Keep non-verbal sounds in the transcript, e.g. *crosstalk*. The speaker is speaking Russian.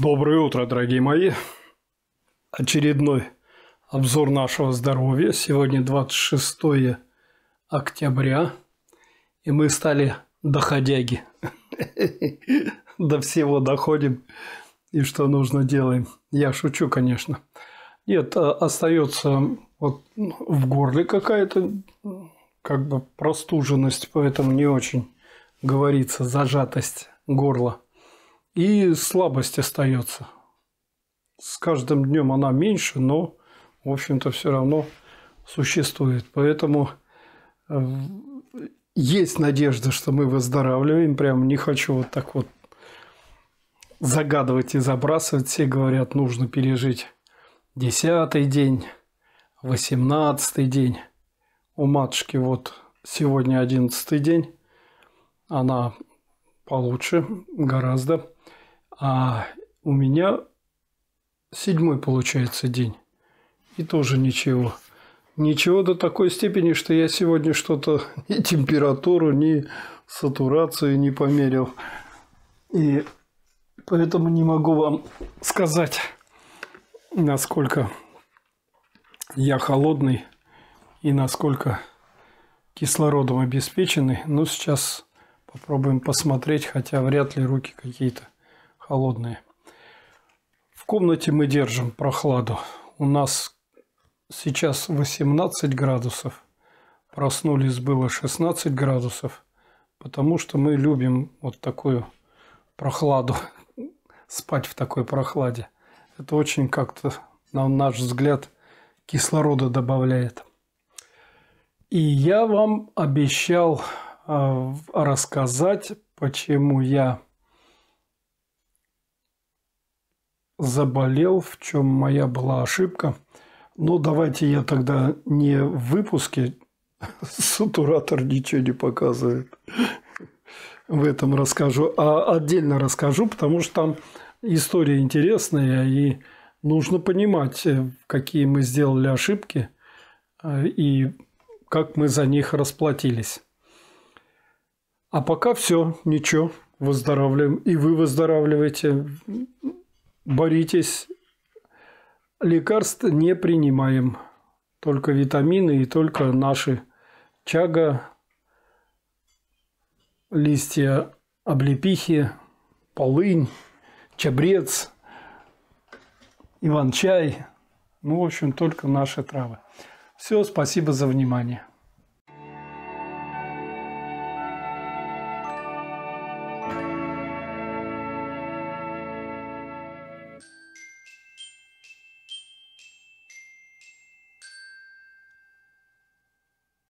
Доброе утро, дорогие мои! Очередной обзор нашего здоровья. Сегодня 26 октября, и мы стали доходяги. *laughs* До всего доходим, и что нужно делаем. Я шучу, конечно. Нет, а, остается вот в горле какая-то как бы простуженность, поэтому не очень говорится зажатость горла – и слабость остается. С каждым днем она меньше, но, в общем-то, все равно существует. Поэтому э, есть надежда, что мы выздоравливаем. Прям не хочу вот так вот загадывать и забрасывать. Все говорят, нужно пережить десятый день, восемнадцатый день. У матушки вот сегодня одиннадцатый день. Она получше гораздо. А у меня седьмой получается день. И тоже ничего. Ничего до такой степени, что я сегодня что-то *laughs* ни температуру, ни сатурацию не померил. И поэтому не могу вам сказать, насколько я холодный и насколько кислородом обеспеченный. Но сейчас попробуем посмотреть, хотя вряд ли руки какие-то холодные. В комнате мы держим прохладу. У нас сейчас 18 градусов. Проснулись было 16 градусов, потому что мы любим вот такую прохладу, *laughs* спать в такой прохладе. Это очень как-то, на наш взгляд, кислорода добавляет. И я вам обещал э, рассказать, почему я заболел, в чем моя была ошибка. но ну, давайте я тогда не в выпуске, *laughs* сатуратор ничего не показывает, в этом расскажу, а отдельно расскажу, потому что там история интересная, и нужно понимать, э, какие мы сделали ошибки э, и как мы за них расплатились. А пока все, ничего, выздоравливаем. И вы выздоравливаете боритесь. Лекарств не принимаем. Только витамины и только наши. Чага, листья облепихи, полынь, чабрец, иван-чай. Ну, в общем, только наши травы. Все, спасибо за внимание.